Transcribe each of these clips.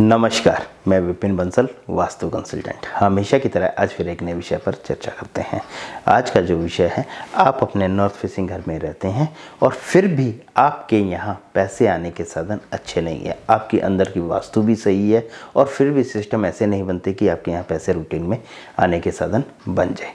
नमस्कार मैं विपिन बंसल वास्तु कंसल्टेंट हमेशा की तरह आज फिर एक नए विषय पर चर्चा करते हैं आज का जो विषय है आप अपने नॉर्थ फेसिंग घर में रहते हैं और फिर भी आपके यहाँ पैसे आने के साधन अच्छे नहीं है आपके अंदर की वास्तु भी सही है और फिर भी सिस्टम ऐसे नहीं बनते कि आपके यहाँ पैसे रूटीन में आने के साधन बन जाए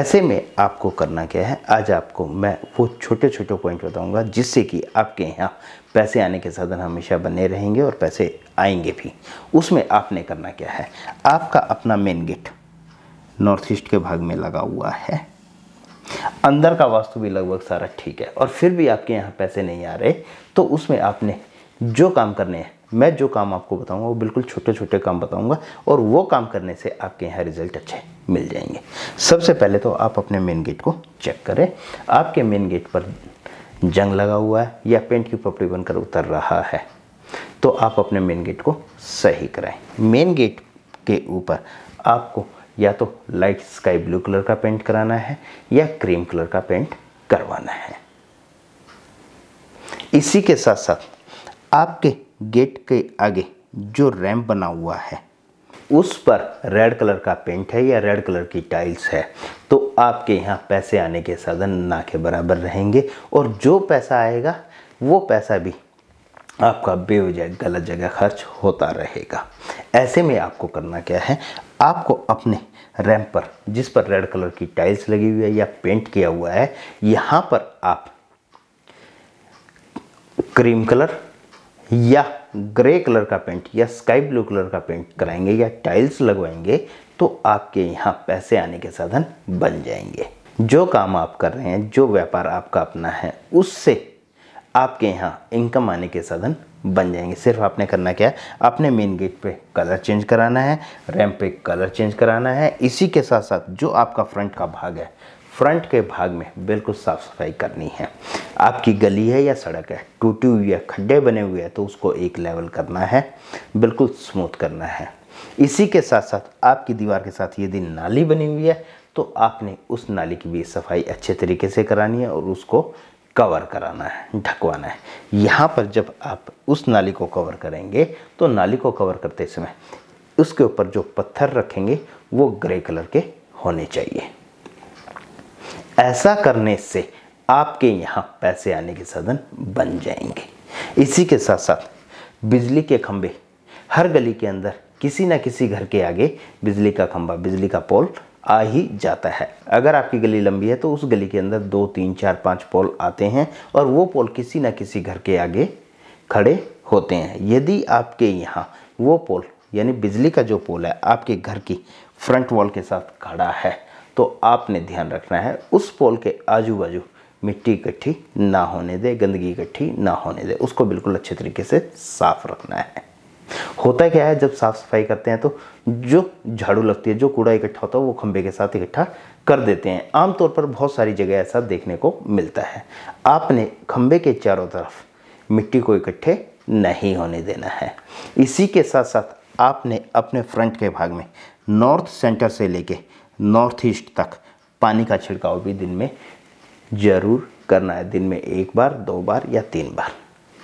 ऐसे में आपको करना क्या है आज आपको मैं वो छोटे छोटे पॉइंट बताऊँगा जिससे कि आपके यहाँ पैसे आने के साधन हमेशा बने रहेंगे और पैसे आएंगे भी उसमें आप आपने करना क्या है आपका अपना मेन गेट नॉर्थ ईस्ट के भाग में लगा हुआ है अंदर का वास्तु भी लगभग सारा ठीक है और फिर भी आपके यहाँ पैसे नहीं आ रहे तो उसमें आपने जो काम करने हैं मैं जो काम आपको बताऊंगा वो बिल्कुल छोटे छोटे काम बताऊंगा और वो काम करने से आपके यहाँ रिजल्ट अच्छे मिल जाएंगे सबसे पहले तो आप अपने मेन गेट को चेक करें आपके मेन गेट पर जंग लगा हुआ है या पेंट की पपड़ी बनकर उतर रहा है तो आप अपने मेन गेट को सही कराएं मेन गेट के ऊपर आपको या तो लाइट स्काई ब्लू कलर का पेंट कराना है या क्रीम कलर का पेंट करवाना है इसी के साथ साथ आपके गेट के आगे जो रैम्प बना हुआ है उस पर रेड कलर का पेंट है या रेड कलर की टाइल्स है तो आपके यहाँ पैसे आने के साधन ना के बराबर रहेंगे और जो पैसा आएगा वो पैसा भी आपका बेवजह गलत जगह खर्च होता रहेगा ऐसे में आपको करना क्या है आपको अपने रैम पर जिस पर रेड कलर की टाइल्स लगी हुई है या पेंट किया हुआ है यहाँ पर आप क्रीम कलर या ग्रे कलर का पेंट या स्काई ब्लू कलर का पेंट कराएंगे या टाइल्स लगवाएंगे तो आपके यहाँ पैसे आने के साधन बन जाएंगे जो काम आप कर रहे हैं जो व्यापार आपका अपना है उससे आपके यहाँ इनकम आने के साधन बन जाएंगे सिर्फ आपने करना क्या है अपने मेन गेट पे कलर चेंज कराना है रैम्प पे कलर चेंज कराना है इसी के साथ साथ जो आपका फ्रंट का भाग है फ्रंट के भाग में बिल्कुल साफ़ सफाई करनी है आपकी गली है या सड़क है टूटी हुई है खड्डे बने हुए हैं तो उसको एक लेवल करना है बिल्कुल स्मूथ करना है इसी के साथ साथ आपकी दीवार के साथ यदि नाली बनी हुई है तो आपने उस नाली की भी सफाई अच्छे तरीके से करानी है और उसको कवर कराना है ढकवाना है यहाँ पर जब आप उस नाली को कवर करेंगे तो नाली को कवर करते समय उसके ऊपर जो पत्थर रखेंगे वो ग्रे कलर के होने चाहिए ऐसा करने से आपके यहाँ पैसे आने के साधन बन जाएंगे इसी के साथ साथ बिजली के खंभे हर गली के अंदर किसी ना किसी घर के आगे बिजली का खंभा बिजली का पोल आ ही जाता है अगर आपकी गली लंबी है तो उस गली के अंदर दो तीन चार पाँच पोल आते हैं और वो पोल किसी न किसी घर के आगे खड़े होते हैं यदि आपके यहाँ वो पोल यानी बिजली का जो पोल है आपके घर की फ्रंट वॉल के साथ खड़ा है तो आपने ध्यान रखना है उस पोल के आजू बाजू मिट्टी इकट्ठी ना होने दे गंदगी इकट्ठी ना होने दे उसको बिल्कुल अच्छे तरीके से साफ रखना है होता क्या है जब साफ़ सफाई करते हैं तो जो झाड़ू लगती है जो कूड़ा इकट्ठा होता है वो खंबे के साथ इकट्ठा कर देते हैं आमतौर पर बहुत सारी जगह ऐसा देखने को मिलता है आपने खंबे के चारों तरफ मिट्टी को इकट्ठे नहीं होने देना है इसी के साथ साथ आपने अपने फ्रंट के भाग में नॉर्थ सेंटर से लेके नॉर्थ ईस्ट तक पानी का छिड़काव भी दिन में ज़रूर करना है दिन में एक बार दो बार या तीन बार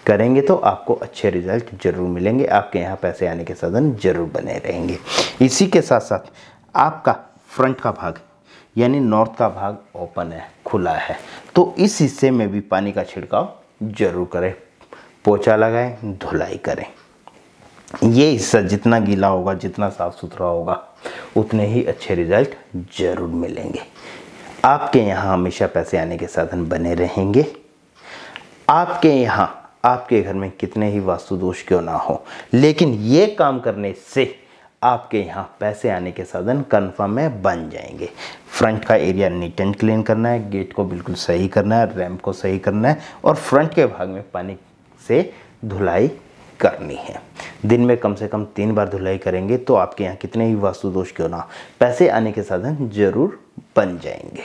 करेंगे तो आपको अच्छे रिजल्ट जरूर मिलेंगे आपके यहाँ पैसे आने के साधन जरूर बने रहेंगे इसी के साथ साथ आपका फ्रंट का भाग यानी नॉर्थ का भाग ओपन है खुला है तो इस हिस्से में भी पानी का छिड़काव जरूर करें पोछा लगाएं धुलाई करें ये हिस्सा जितना गीला होगा जितना साफ़ सुथरा होगा उतने ही अच्छे रिजल्ट जरूर मिलेंगे आपके यहाँ हमेशा पैसे आने के साधन बने रहेंगे आपके यहाँ आपके घर में कितने ही वास्तु दोष क्यों ना हो लेकिन ये काम करने से आपके यहाँ पैसे आने के साधन कन्फर्म में बन जाएंगे फ्रंट का एरिया नीट एंड क्लीन करना है गेट को बिल्कुल सही करना है रैम्प को सही करना है और फ्रंट के भाग में पानी से धुलाई करनी है दिन में कम से कम तीन बार धुलाई करेंगे तो आपके यहाँ कितने ही वास्तु दोष क्यों ना पैसे आने के साधन जरूर बन जाएंगे